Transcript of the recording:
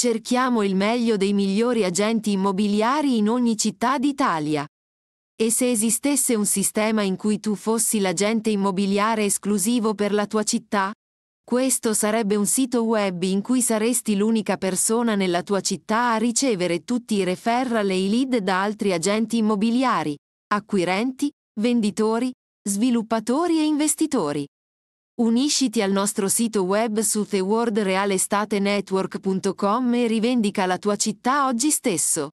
Cerchiamo il meglio dei migliori agenti immobiliari in ogni città d'Italia. E se esistesse un sistema in cui tu fossi l'agente immobiliare esclusivo per la tua città? Questo sarebbe un sito web in cui saresti l'unica persona nella tua città a ricevere tutti i referral e i lead da altri agenti immobiliari, acquirenti, venditori, sviluppatori e investitori. Unisciti al nostro sito web su theworldrealestatenetwork.com e rivendica la tua città oggi stesso.